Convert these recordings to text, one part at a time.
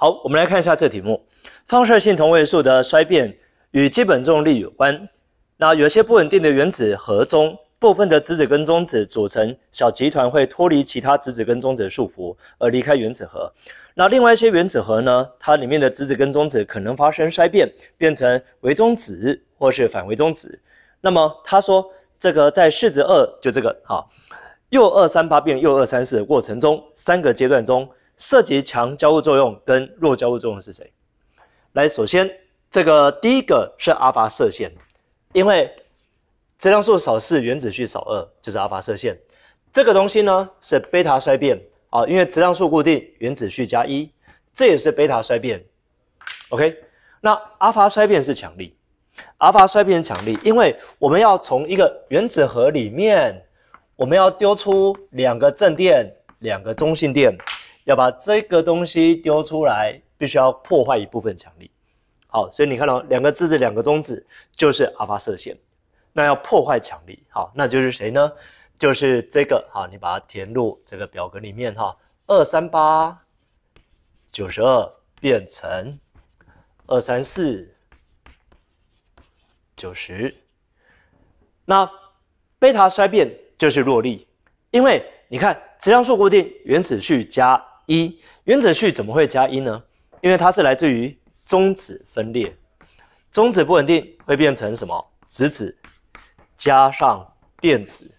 好，我们来看一下这题目。放射性同位素的衰变与基本重力有关。那有些不稳定的原子核中，部分的质子跟中子组成小集团会脱离其他质子跟中子的束缚而离开原子核。那另外一些原子核呢，它里面的质子跟中子可能发生衰变，变成微中子或是反微中子。那么他说，这个在式子二就这个好，铀二三八变铀二三四的过程中，三个阶段中。涉及强交互作用跟弱交互作用是谁？来，首先这个第一个是阿尔法射线，因为质量数少四，原子序少二，就是阿尔法射线。这个东西呢是贝塔衰变啊，因为质量数固定，原子序加一，这也是贝塔衰变。OK，那阿尔法衰变是强力，阿尔法衰变是强力，因为我们要从一个原子核里面，我们要丢出两个正电，两个中性电。要把这个东西丢出来，必须要破坏一部分强力。好，所以你看到两个质子两个中子就是阿尔法射线，那要破坏强力，好，那就是谁呢？就是这个。好，你把它填入这个表格里面。哈，二三八九十二变成二三四九十。那贝塔衰变就是弱力，因为你看质量数固定，原子序加。一原子序怎么会加一呢？因为它是来自于中子分裂，中子不稳定会变成什么？质子加上电子。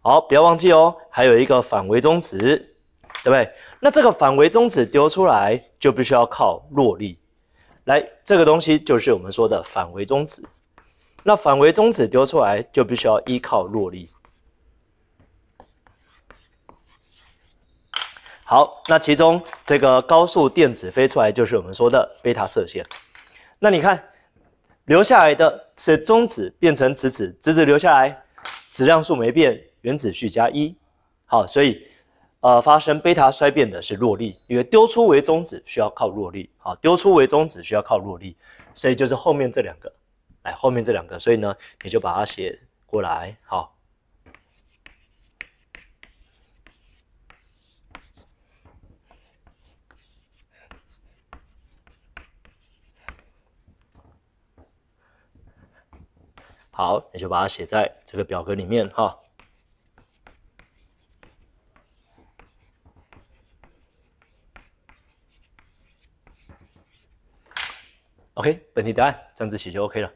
好，不要忘记哦，还有一个反微中子，对不对？那这个反微中子丢出来就必须要靠弱力，来，这个东西就是我们说的反微中子。那反微中子丢出来就必须要依靠弱力。好，那其中这个高速电子飞出来就是我们说的贝塔射线。那你看，留下来的是中子变成质子，质子留下来，质量数没变，原子序加一。好，所以呃发生贝塔衰变的是弱力，因为丢出为中子需要靠弱力。好，丢出为中子需要靠弱力，所以就是后面这两个，哎，后面这两个，所以呢你就把它写过来，好。好，你就把它写在这个表格里面哈。OK，本题答案这样子写就 OK 了。